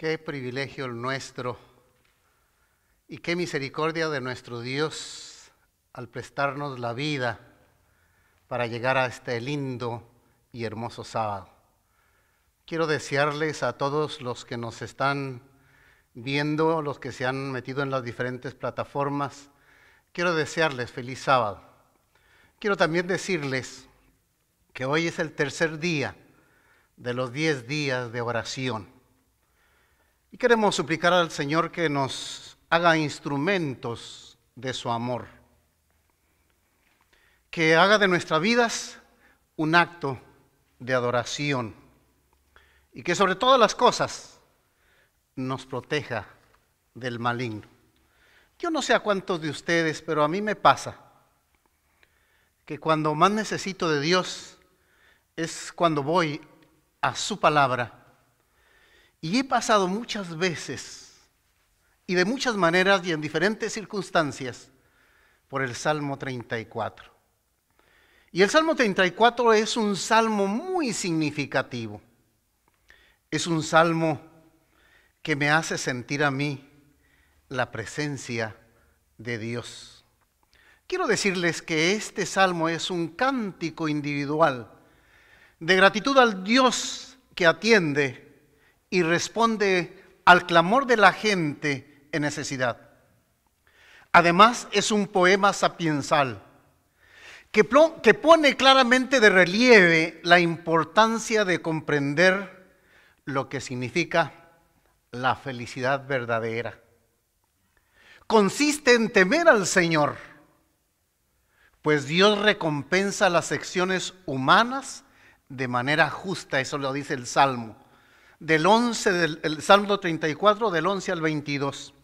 Qué privilegio el nuestro y qué misericordia de nuestro Dios al prestarnos la vida para llegar a este lindo y hermoso sábado. Quiero desearles a todos los que nos están viendo, los que se han metido en las diferentes plataformas, quiero desearles feliz sábado. Quiero también decirles que hoy es el tercer día de los diez días de oración. Y queremos suplicar al Señor que nos haga instrumentos de su amor, que haga de nuestras vidas un acto de adoración y que sobre todas las cosas nos proteja del maligno. Yo no sé a cuántos de ustedes, pero a mí me pasa que cuando más necesito de Dios es cuando voy a su palabra y he pasado muchas veces y de muchas maneras y en diferentes circunstancias por el Salmo 34. Y el Salmo 34 es un salmo muy significativo. Es un salmo que me hace sentir a mí la presencia de Dios. Quiero decirles que este salmo es un cántico individual de gratitud al Dios que atiende y responde al clamor de la gente en necesidad. Además, es un poema sapiensal que, que pone claramente de relieve la importancia de comprender lo que significa la felicidad verdadera. Consiste en temer al Señor, pues Dios recompensa las acciones humanas de manera justa, eso lo dice el Salmo del 11, del Salmo 34, del 11 al 22.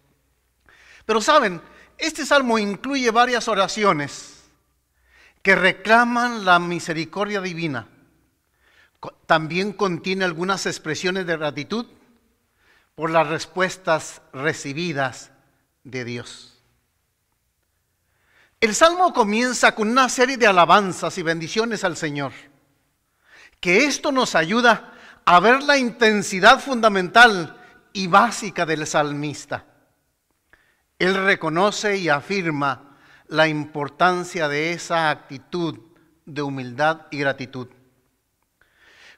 Pero saben, este salmo incluye varias oraciones que reclaman la misericordia divina. También contiene algunas expresiones de gratitud por las respuestas recibidas de Dios. El salmo comienza con una serie de alabanzas y bendiciones al Señor, que esto nos ayuda a ver la intensidad fundamental y básica del salmista. Él reconoce y afirma la importancia de esa actitud de humildad y gratitud.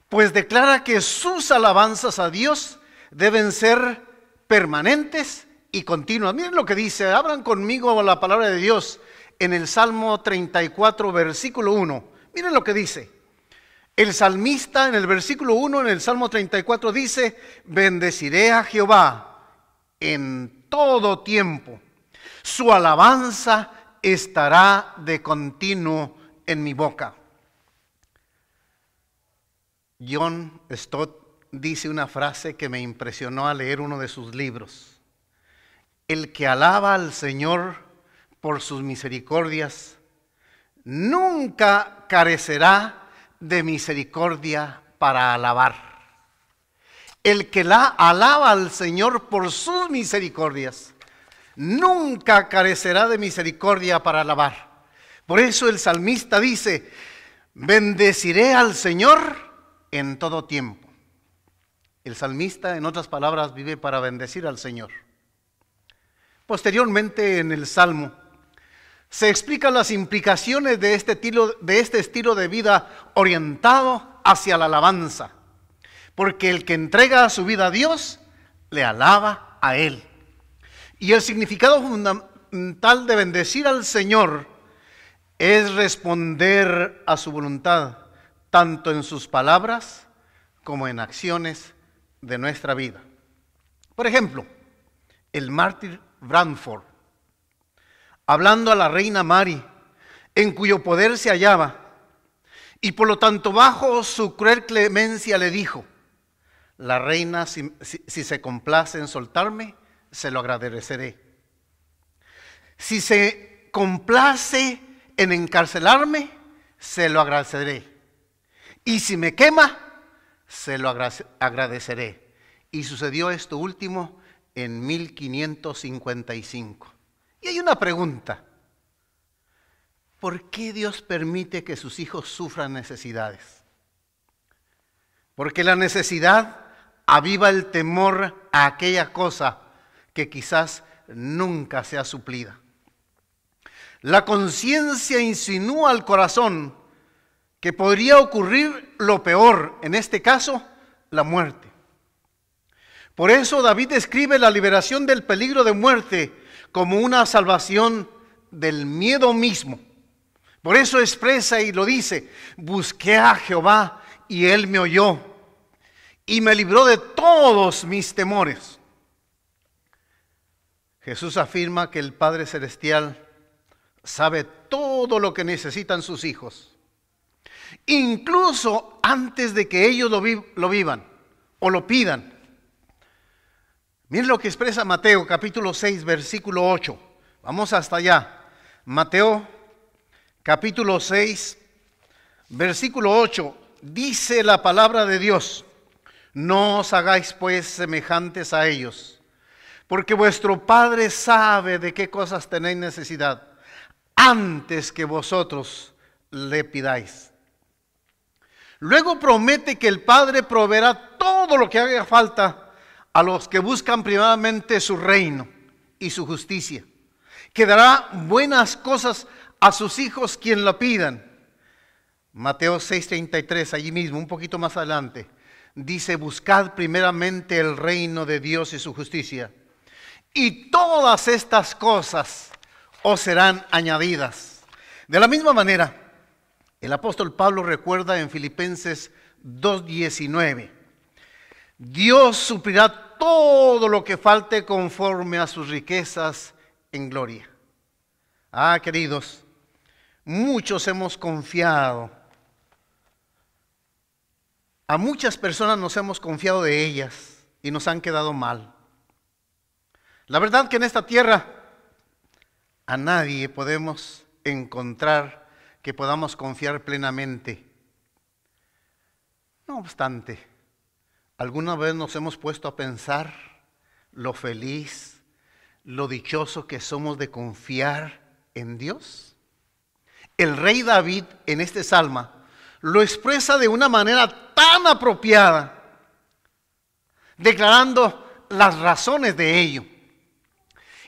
Pues declara que sus alabanzas a Dios deben ser permanentes y continuas. Miren lo que dice, abran conmigo la palabra de Dios en el Salmo 34, versículo 1. Miren lo que dice. El salmista en el versículo 1, en el Salmo 34, dice, bendeciré a Jehová en todo tiempo. Su alabanza estará de continuo en mi boca. John Stott dice una frase que me impresionó al leer uno de sus libros. El que alaba al Señor por sus misericordias nunca carecerá de misericordia para alabar. El que la alaba al Señor por sus misericordias, nunca carecerá de misericordia para alabar. Por eso el salmista dice, bendeciré al Señor en todo tiempo. El salmista, en otras palabras, vive para bendecir al Señor. Posteriormente en el Salmo se explican las implicaciones este de este, estilo, de vida orientado hacia la alabanza. Porque el que entrega su vida a Dios, le alaba a Él. Y el significado fundamental de bendecir al Señor es responder a su voluntad, tanto en sus palabras como en acciones de nuestra vida. Por ejemplo, el mártir Branford hablando a la reina Mari, en cuyo poder se hallaba, y por lo tanto bajo su cruel clemencia le dijo, la reina si, se complace en soltarme, se lo agradeceré. Si se complace en encarcelarme, se lo agradeceré. Y si me quema, se lo agradeceré. Y sucedió esto último en 1555. Y hay una pregunta. ¿Por qué Dios permite que sus hijos sufran necesidades? Porque la necesidad aviva el temor a aquella cosa que quizás nunca sea suplida. La conciencia insinúa al corazón que podría ocurrir lo peor, en este caso, la muerte. Por eso David describe la liberación del peligro de muerte como una salvación del miedo mismo. Por eso expresa y lo dice, busqué a Jehová y él me oyó y me libró de todos mis temores. Jesús afirma que el Padre Celestial sabe todo lo que necesitan sus hijos, incluso antes de que ellos lo, vivan o lo pidan. Miren lo que expresa Mateo capítulo 6, versículo 8. Vamos hasta allá. Mateo capítulo 6, versículo 8. Dice la palabra de Dios, no os hagáis pues semejantes a ellos, porque vuestro Padre sabe de qué cosas tenéis necesidad antes que vosotros le pidáis. Luego promete que el Padre proveerá todo lo que haga falta a los que buscan primeramente su reino y su justicia. Que dará buenas cosas a sus hijos quien la pidan. Mateo 6:33, allí mismo, un poquito más adelante, dice, buscad primeramente el reino de Dios y su justicia. Y todas estas cosas os serán añadidas. De la misma manera, el apóstol Pablo recuerda en Filipenses 2:19, Dios suplirá todo lo que falte conforme a sus riquezas en gloria. Ah, queridos, muchos hemos confiado. A muchas personas nos hemos confiado de ellas y nos han quedado mal. La verdad que en esta tierra a nadie podemos encontrar que podamos confiar plenamente. No obstante, ¿Alguna vez nos hemos puesto a pensar lo feliz, lo dichoso que somos de confiar en Dios? El rey David en este salma lo expresa de una manera tan apropiada, declarando las razones de ello.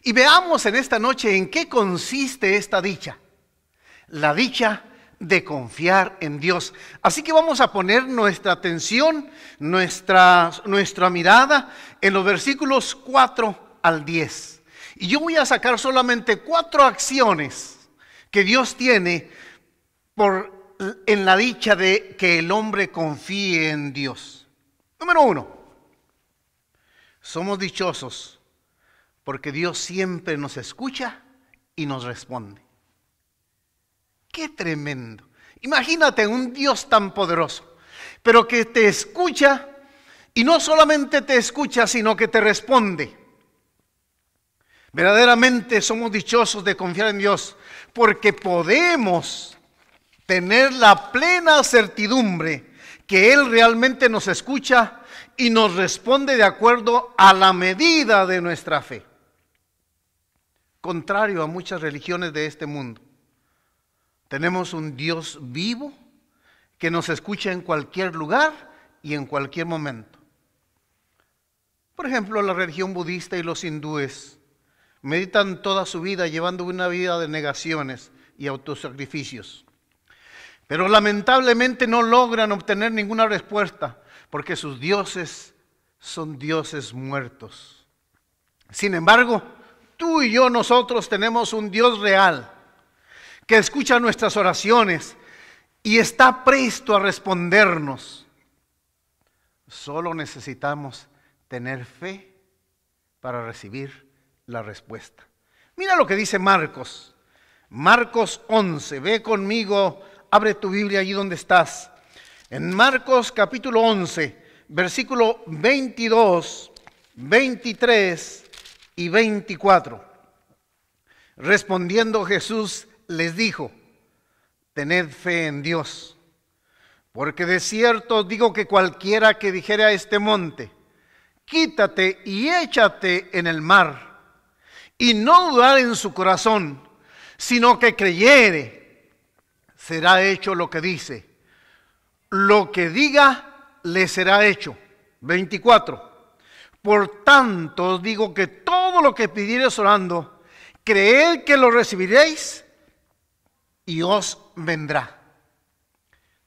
Y veamos en esta noche en qué consiste esta dicha. La dicha de confiar en Dios. Así que vamos a poner nuestra atención, nuestra, nuestra mirada en los versículos 4 al 10. Y yo voy a sacar solamente cuatro acciones que Dios tiene por, en la dicha de que el hombre confíe en Dios. Número uno, somos dichosos porque Dios siempre nos escucha y nos responde. Qué tremendo. Imagínate un Dios tan poderoso, pero que te escucha y no solamente te escucha, sino que te responde. Verdaderamente somos dichosos de confiar en Dios porque podemos tener la plena certidumbre que Él realmente nos escucha y nos responde de acuerdo a la medida de nuestra fe. Contrario a muchas religiones de este mundo. Tenemos un Dios vivo que nos escucha en cualquier lugar y en cualquier momento. Por ejemplo, la religión budista y los hindúes meditan toda su vida llevando una vida de negaciones y autosacrificios. Pero lamentablemente no logran obtener ninguna respuesta porque sus dioses son dioses muertos. Sin embargo, tú y yo nosotros tenemos un Dios real que escucha nuestras oraciones y está presto a respondernos. Solo necesitamos tener fe para recibir la respuesta. Mira lo que dice Marcos. Marcos 11. Ve conmigo, abre tu Biblia allí donde estás. En Marcos capítulo 11, versículo 22, 23 y 24. Respondiendo Jesús les dijo, tened fe en Dios, porque de cierto digo que cualquiera que dijere a este monte, quítate y échate en el mar, y no dudar en su corazón, sino que creyere, será hecho lo que dice. Lo que diga, le será hecho. 24. Por tanto, os digo que todo lo que pidiereis orando, creed que lo recibiréis Dios vendrá.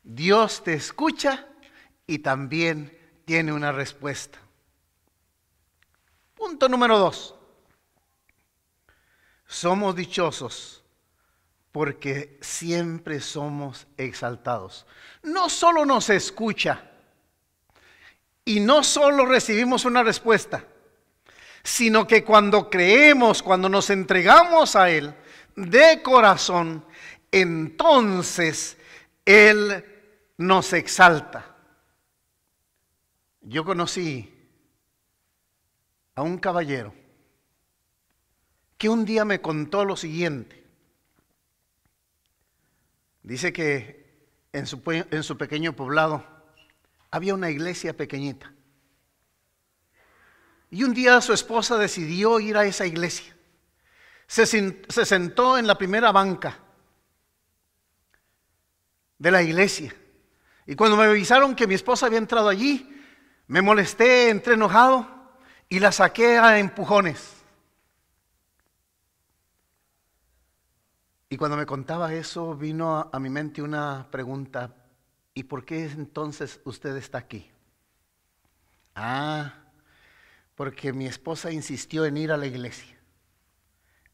Dios te escucha y también tiene una respuesta. Punto número dos. Somos dichosos porque siempre somos exaltados. No solo nos escucha y no solo recibimos una respuesta, sino que cuando creemos, cuando nos entregamos a Él de corazón, entonces Él nos exalta. Yo conocí a un caballero que un día me contó lo siguiente. Dice que en su, pequeño poblado había una iglesia pequeñita. Y un día su esposa decidió ir a esa iglesia. se sentó en la primera banca de la iglesia. Y cuando me avisaron que mi esposa había entrado allí, me molesté, entré enojado y la saqué a empujones. Y cuando me contaba eso, vino a, mi mente una pregunta, ¿y por qué entonces usted está aquí? Ah, porque mi esposa insistió en ir a la iglesia.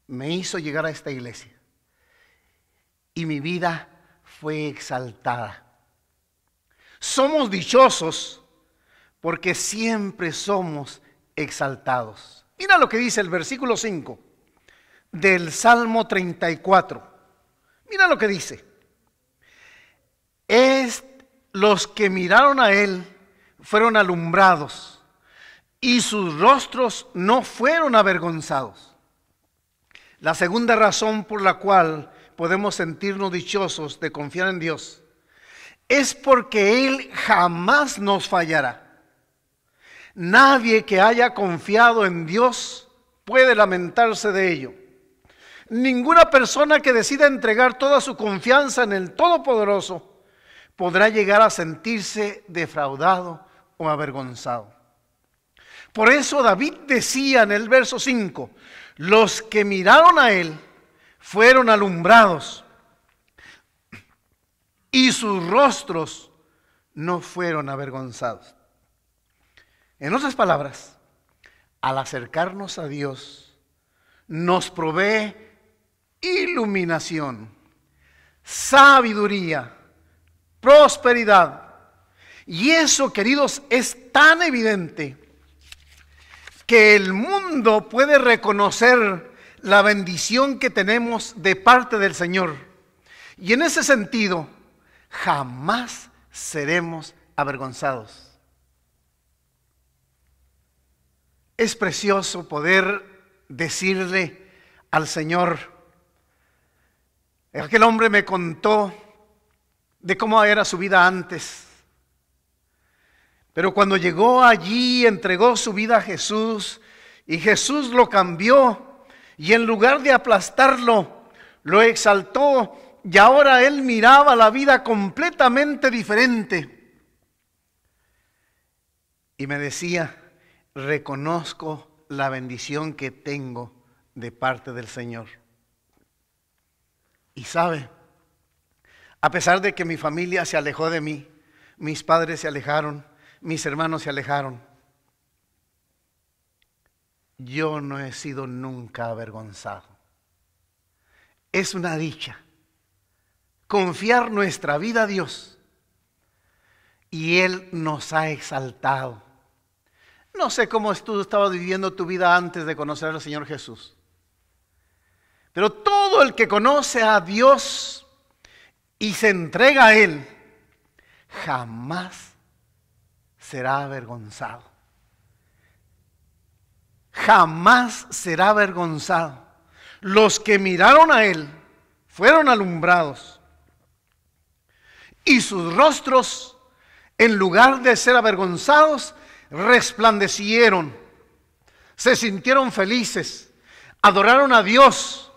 Me hizo llegar a esta iglesia. Y mi vida fue exaltada. Somos dichosos porque siempre somos exaltados. Mira lo que dice el versículo 5 del Salmo 34. Mira lo que dice. Es los que miraron a él fueron alumbrados y sus rostros no fueron avergonzados. La segunda razón por la cual podemos sentirnos dichosos de confiar en Dios es porque Él jamás nos fallará. Nadie que haya confiado en Dios puede lamentarse de ello. Ninguna persona que decida entregar toda su confianza en el Todopoderoso podrá llegar a sentirse defraudado o avergonzado. Por eso David decía en el verso 5, los que miraron a Él, fueron alumbrados y sus rostros no fueron avergonzados. En otras palabras, al acercarnos a Dios, nos provee iluminación, sabiduría, prosperidad. Y eso, queridos, es tan evidente que el mundo puede reconocer la bendición que tenemos de parte del Señor. Y en ese sentido, jamás seremos avergonzados. Es precioso poder decirle al Señor, aquel hombre me contó de cómo era su vida antes, pero cuando llegó allí entregó su vida a Jesús y Jesús lo cambió y en lugar de aplastarlo, lo exaltó y ahora él miraba la vida completamente diferente. Y me decía, reconozco la bendición que tengo de parte del Señor. Y sabe, a pesar de que mi familia se alejó de mí, mis padres se alejaron, mis hermanos se alejaron, yo no he sido nunca avergonzado. Es una dicha confiar nuestra vida a Dios. Y Él nos ha exaltado. No sé cómo tú estabas viviendo tu vida antes de conocer al Señor Jesús. Pero todo el que conoce a Dios y se entrega a Él, jamás será avergonzado jamás será avergonzado. Los que miraron a Él fueron alumbrados. Y sus rostros, en lugar de ser avergonzados, resplandecieron. Se sintieron felices. Adoraron a Dios.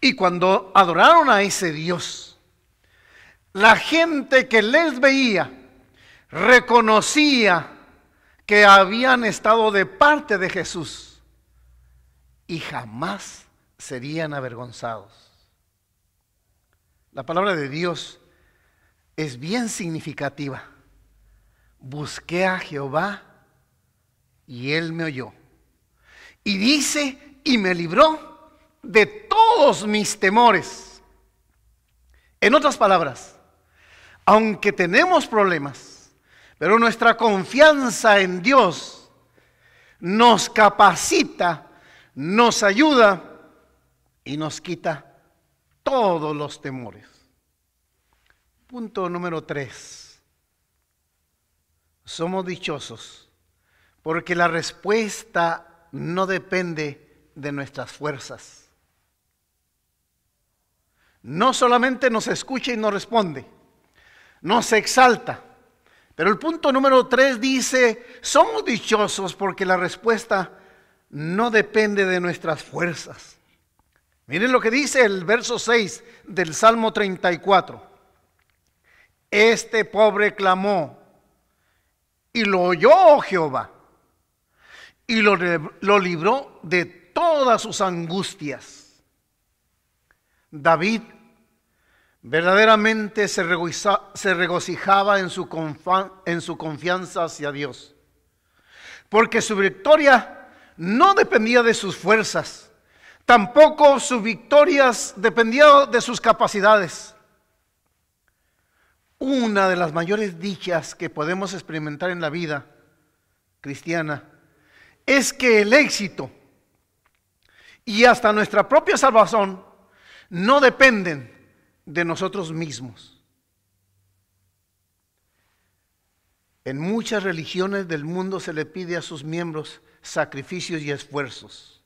Y cuando adoraron a ese Dios, la gente que les veía reconocía que habían estado de parte de Jesús y jamás serían avergonzados. La palabra de Dios es bien significativa. Busqué a Jehová y él me oyó. Y dice, y me libró de todos mis temores. En otras palabras, aunque tenemos problemas, pero nuestra confianza en Dios nos capacita, nos ayuda y nos quita todos los temores. Punto número tres. Somos dichosos porque la respuesta no depende de nuestras fuerzas. No solamente nos escucha y nos responde, nos exalta, pero el punto número tres dice, somos dichosos porque la respuesta no depende de nuestras fuerzas. Miren lo que dice el verso 6 del Salmo 34. Este pobre clamó y lo oyó oh Jehová y lo, lo libró de todas sus angustias. David Verdaderamente se, regocijaba en su, en su confianza hacia Dios, porque su victoria no dependía de sus fuerzas, tampoco sus victorias dependían de sus capacidades. Una de las mayores dichas que podemos experimentar en la vida cristiana es que el éxito y hasta nuestra propia salvación no dependen de nosotros mismos. En muchas religiones del mundo se le pide a sus miembros sacrificios y esfuerzos.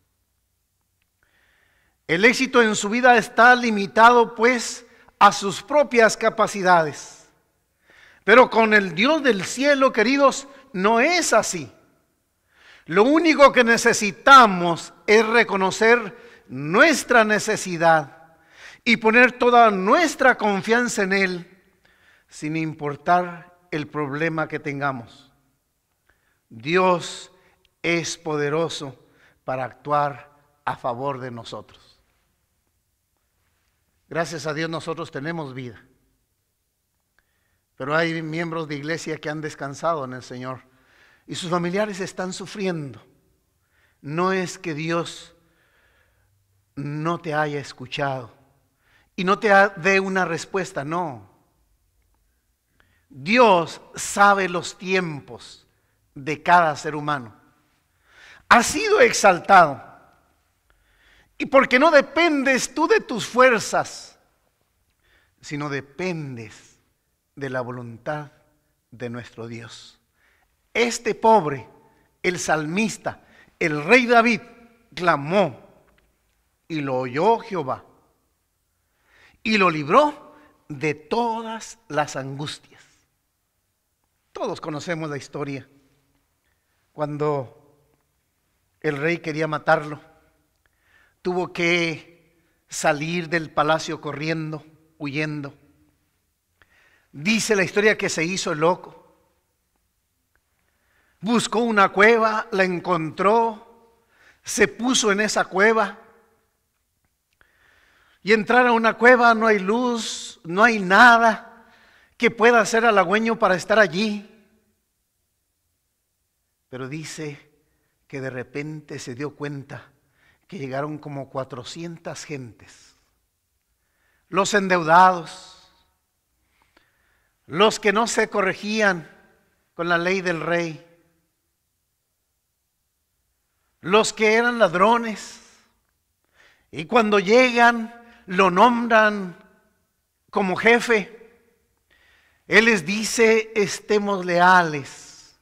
El éxito en su vida está limitado pues a sus propias capacidades. Pero con el Dios del cielo, queridos, no es así. Lo único que necesitamos es reconocer nuestra necesidad y poner toda nuestra confianza en Él sin importar el problema que tengamos. Dios es poderoso para actuar a favor de nosotros. Gracias a Dios nosotros tenemos vida. Pero hay miembros de iglesia que han descansado en el Señor y sus familiares están sufriendo. No es que Dios no te haya escuchado y no te dé una respuesta, no. Dios sabe los tiempos de cada ser humano. Ha sido exaltado. Y porque no dependes tú de tus fuerzas, sino dependes de la voluntad de nuestro Dios. Este pobre, el salmista, el rey David, clamó y lo oyó Jehová y lo libró de todas las angustias. Todos conocemos la historia. Cuando el rey quería matarlo, tuvo que salir del palacio corriendo, huyendo. Dice la historia que se hizo loco. Buscó una cueva, la encontró, se puso en esa cueva y entrar a una cueva, no hay luz, no hay nada que pueda hacer halagüeño para estar allí. Pero dice que de repente se dio cuenta que llegaron como 400 gentes, los endeudados, los que no se corregían con la ley del rey, los que eran ladrones, y cuando llegan lo nombran como jefe. Él les dice, estemos leales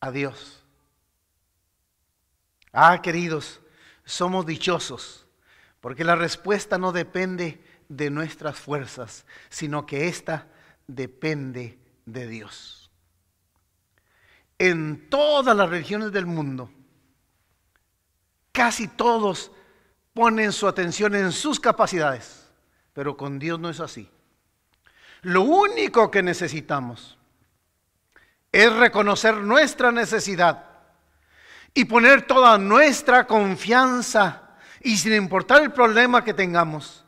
a Dios. Ah, queridos, somos dichosos, porque la respuesta no depende de nuestras fuerzas, sino que esta depende de Dios. En todas las religiones del mundo, casi todos ponen su atención en sus capacidades, pero con Dios no es así. Lo único que necesitamos es reconocer nuestra necesidad y poner toda nuestra confianza y sin importar el problema que tengamos,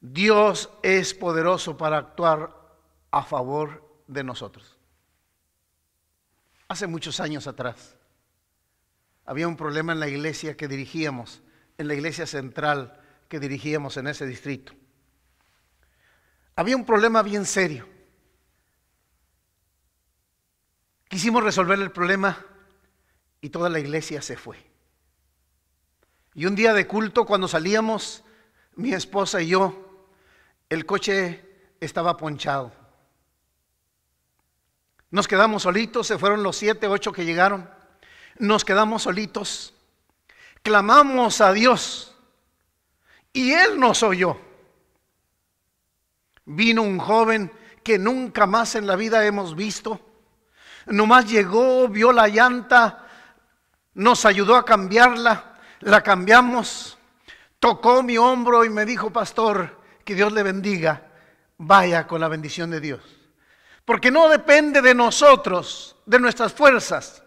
Dios es poderoso para actuar a favor de nosotros. Hace muchos años atrás había un problema en la iglesia que dirigíamos en la iglesia central que dirigíamos en ese distrito. Había un problema bien serio. Quisimos resolver el problema y toda la iglesia se fue. Y un día de culto, cuando salíamos, mi esposa y yo, el coche estaba ponchado. Nos quedamos solitos, se fueron los siete, ocho que llegaron. Nos quedamos solitos clamamos a Dios y Él nos oyó. Vino un joven que nunca más en la vida hemos visto. Nomás llegó, vio la llanta, nos ayudó a cambiarla, la cambiamos, tocó mi hombro y me dijo, pastor, que Dios le bendiga, vaya con la bendición de Dios. Porque no depende de nosotros, de nuestras fuerzas.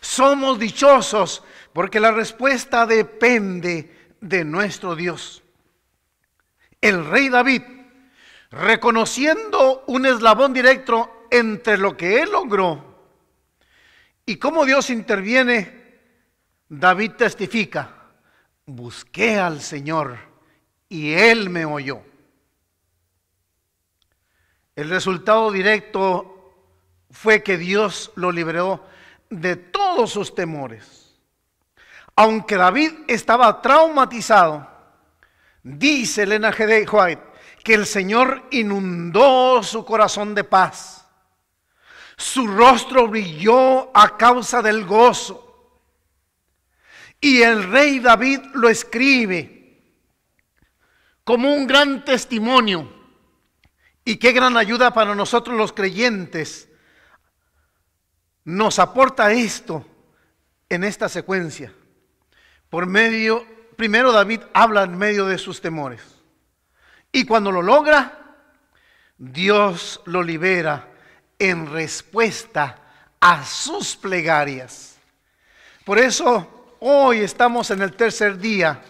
Somos dichosos porque la respuesta depende de nuestro Dios. El rey David, reconociendo un eslabón directo entre lo que él logró y cómo Dios interviene, David testifica, busqué al Señor y Él me oyó. El resultado directo fue que Dios lo liberó de todos sus temores aunque David estaba traumatizado, dice Elena G. White que el Señor inundó su corazón de paz. Su rostro brilló a causa del gozo. Y el rey David lo escribe como un gran testimonio. Y qué gran ayuda para nosotros los creyentes nos aporta esto en esta secuencia. Por medio, primero David habla en medio de sus temores. Y cuando lo logra, Dios lo libera en respuesta a sus plegarias. Por eso hoy estamos en el tercer día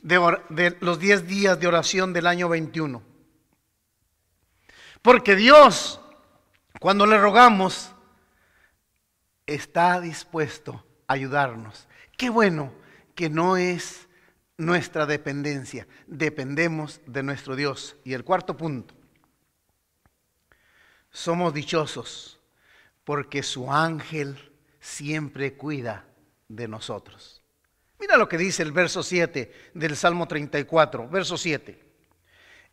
de, de los 10 días de oración del año 21. Porque Dios, cuando le rogamos, está dispuesto a ayudarnos Qué bueno que no es nuestra dependencia, dependemos de nuestro Dios. Y el cuarto punto, somos dichosos porque su ángel siempre cuida de nosotros. Mira lo que dice el verso 7 del Salmo 34, verso 7.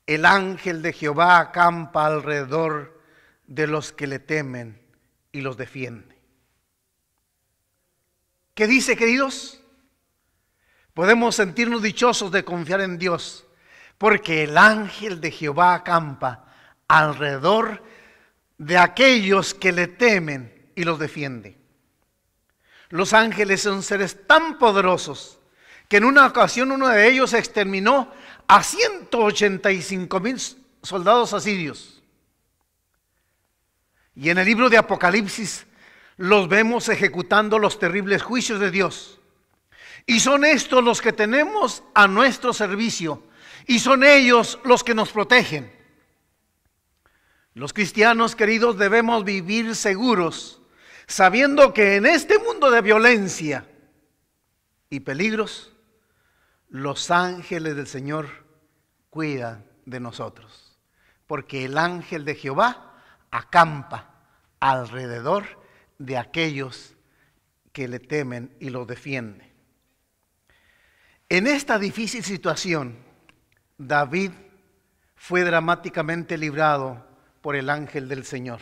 El ángel de Jehová acampa alrededor de los que le temen y los defiende. ¿Qué dice, queridos? Podemos sentirnos dichosos de confiar en Dios, porque el ángel de Jehová acampa alrededor de aquellos que le temen y los defiende. Los ángeles son seres tan poderosos que en una ocasión uno de ellos exterminó a 185 mil soldados asirios. Y en el libro de Apocalipsis los vemos ejecutando los terribles juicios de Dios. Y son estos los que tenemos a nuestro servicio. Y son ellos los que nos protegen. Los cristianos queridos debemos vivir seguros, sabiendo que en este mundo de violencia y peligros, los ángeles del Señor cuidan de nosotros. Porque el ángel de Jehová acampa alrededor de aquellos que le temen y lo defienden. En esta difícil situación, David fue dramáticamente librado por el ángel del Señor.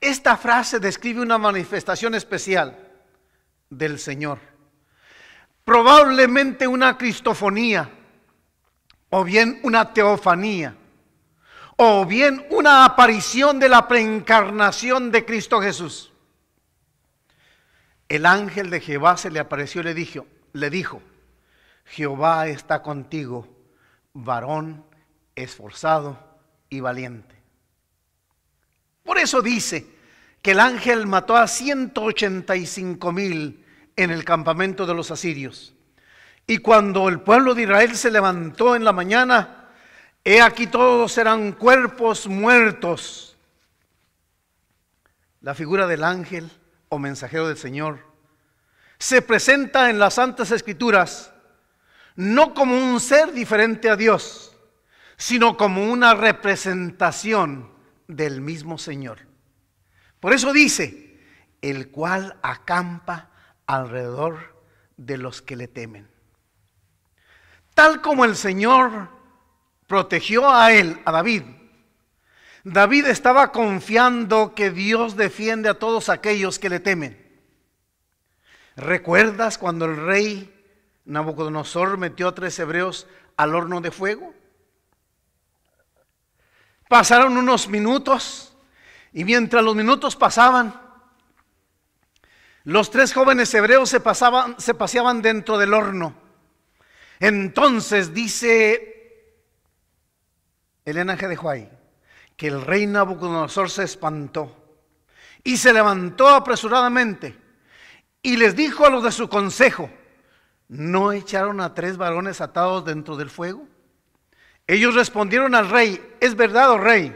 Esta frase describe una manifestación especial del Señor. Probablemente una cristofonía o bien una teofanía o bien una aparición de la preencarnación de Cristo Jesús. El ángel de Jehová se le apareció y le dijo, le dijo Jehová está contigo, varón esforzado y valiente. Por eso dice que el ángel mató a 185 mil en el campamento de los asirios. Y cuando el pueblo de Israel se levantó en la mañana, He aquí todos serán cuerpos muertos. La figura del ángel o mensajero del Señor se presenta en las Santas Escrituras no como un ser diferente a Dios, sino como una representación del mismo Señor. Por eso dice, el cual acampa alrededor de los que le temen. Tal como el Señor protegió a él, a David. David estaba confiando que Dios defiende a todos aquellos que le temen. ¿Recuerdas cuando el rey Nabucodonosor metió a tres hebreos al horno de fuego? Pasaron unos minutos y mientras los minutos pasaban, los tres jóvenes hebreos se, pasaban, se paseaban dentro del horno. Entonces dice el enaje de Juay, que el rey Nabucodonosor se espantó y se levantó apresuradamente y les dijo a los de su consejo, ¿no echaron a tres varones atados dentro del fuego? Ellos respondieron al rey, ¿es verdad, oh rey?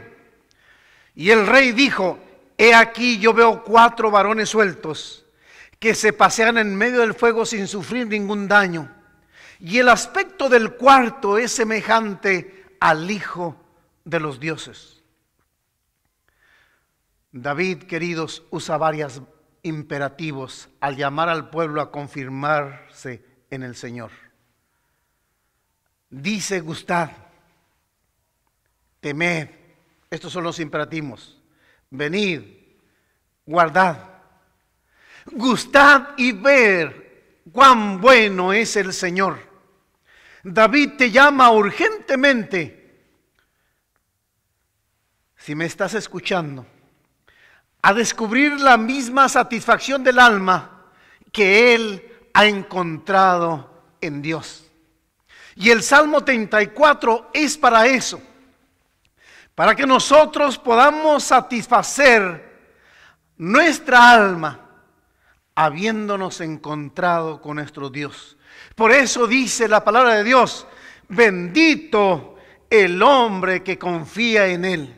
Y el rey dijo, he aquí yo veo cuatro varones sueltos que se pasean en medio del fuego sin sufrir ningún daño. Y el aspecto del cuarto es semejante al Hijo de los dioses. David, queridos, usa varios imperativos al llamar al pueblo a confirmarse en el Señor. Dice, gustad, temed, estos son los imperativos, venid, guardad, gustad y ver cuán bueno es el Señor. David te llama urgentemente. Si me estás escuchando, a descubrir la misma satisfacción del alma que él ha encontrado en Dios. Y el Salmo 34 es para eso, para que nosotros podamos satisfacer nuestra alma habiéndonos encontrado con nuestro Dios. Por eso dice la palabra de Dios, bendito el hombre que confía en él.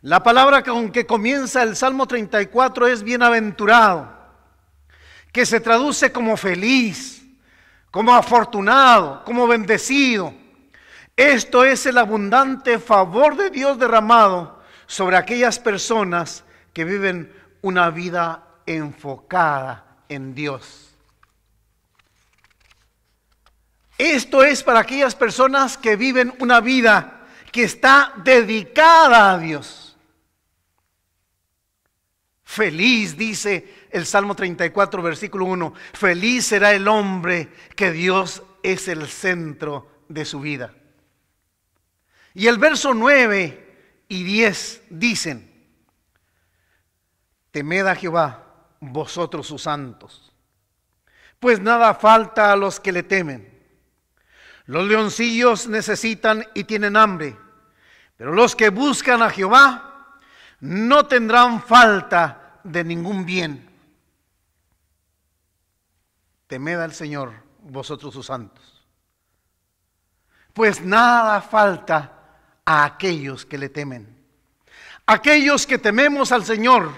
La palabra con que comienza el Salmo 34 es bienaventurado, que se traduce como feliz, como afortunado, como bendecido. Esto es el abundante favor de Dios derramado sobre aquellas personas que viven una vida enfocada en Dios. Esto es para aquellas personas que viven una vida que está dedicada a Dios. Feliz, dice el Salmo 34, versículo 1, feliz será el hombre que Dios es el centro de su vida. Y el verso 9 y 10 dicen, temed a Jehová vosotros sus santos, pues nada falta a los que le temen. Los leoncillos necesitan y tienen hambre, pero los que buscan a Jehová no tendrán falta de ningún bien. Temed al Señor, vosotros sus santos, pues nada falta a aquellos que le temen. Aquellos que tememos al Señor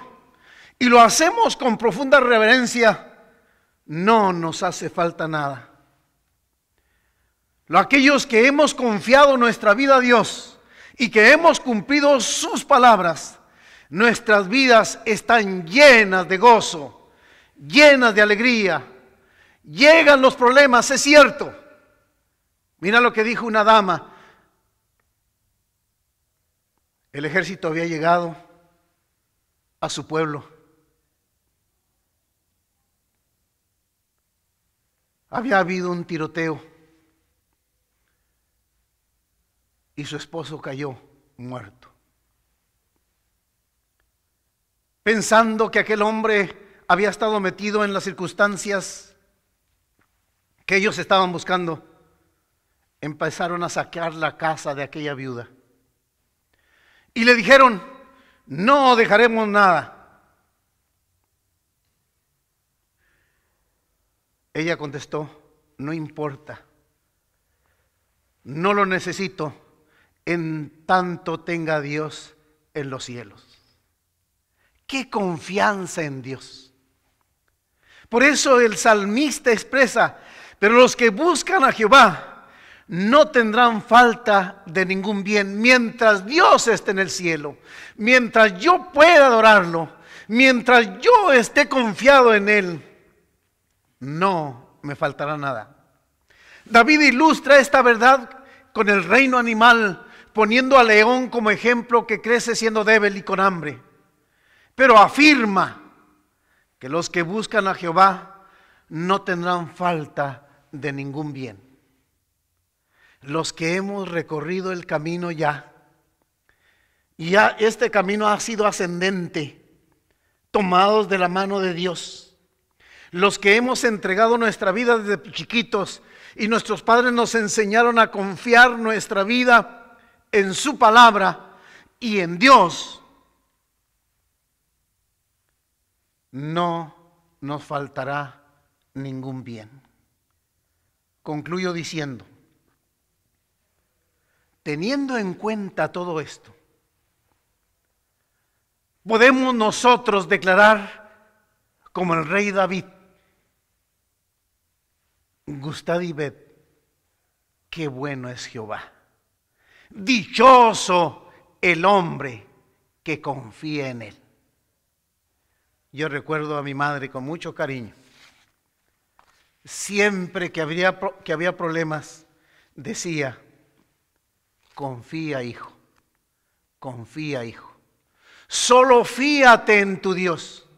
y lo hacemos con profunda reverencia, no nos hace falta nada. Aquellos que hemos confiado nuestra vida a Dios y que hemos cumplido sus palabras, nuestras vidas están llenas de gozo, llenas de alegría. Llegan los problemas, es cierto. Mira lo que dijo una dama. El ejército había llegado a su pueblo. Había habido un tiroteo. y su esposo cayó muerto. Pensando que aquel hombre había estado metido en las circunstancias que ellos estaban buscando, empezaron a saquear la casa de aquella viuda. Y le dijeron, no dejaremos nada. Ella contestó, no importa, no lo necesito en tanto tenga Dios en los cielos. Qué confianza en Dios. Por eso el salmista expresa, pero los que buscan a Jehová no tendrán falta de ningún bien mientras Dios esté en el cielo, mientras yo pueda adorarlo, mientras yo esté confiado en Él, no me faltará nada. David ilustra esta verdad con el reino animal poniendo a león como ejemplo que crece siendo débil y con hambre, pero afirma que los que buscan a Jehová no tendrán falta de ningún bien. Los que hemos recorrido el camino ya, y ya este camino ha sido ascendente, tomados de la mano de Dios. Los que hemos entregado nuestra vida desde chiquitos y nuestros padres nos enseñaron a confiar nuestra vida en su palabra y en Dios, no nos faltará ningún bien. Concluyo diciendo, teniendo en cuenta todo esto, podemos nosotros declarar como el rey David, gustad y ved qué bueno es Jehová Dichoso el hombre que confía en Él. Yo recuerdo a mi madre con mucho cariño. Siempre que había, que había problemas, decía, confía hijo, confía hijo. Solo fíate en tu Dios.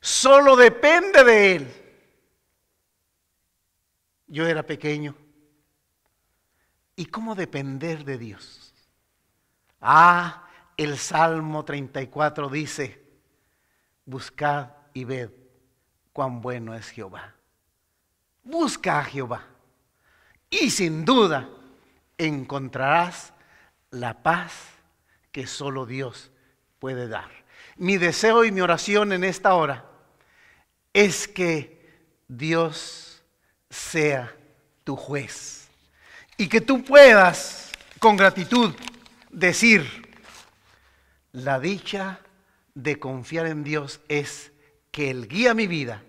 Solo depende de Él. Yo era pequeño y cómo depender de Dios. Ah, el Salmo 34 dice, buscad y ved cuán bueno es Jehová. Busca a Jehová y sin duda encontrarás la paz que solo Dios puede dar. Mi deseo y mi oración en esta hora es que Dios sea tu juez. Y que tú puedas con gratitud decir, la dicha de confiar en Dios es que Él guía mi vida,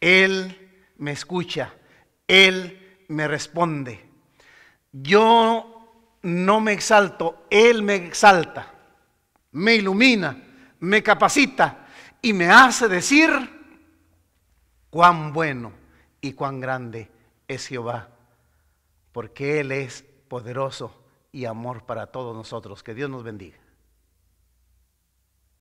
Él me escucha, Él me responde. Yo no me exalto, Él me exalta, me ilumina, me capacita y me hace decir cuán bueno y cuán grande es Jehová porque Él es poderoso y amor para todos nosotros. Que Dios nos bendiga.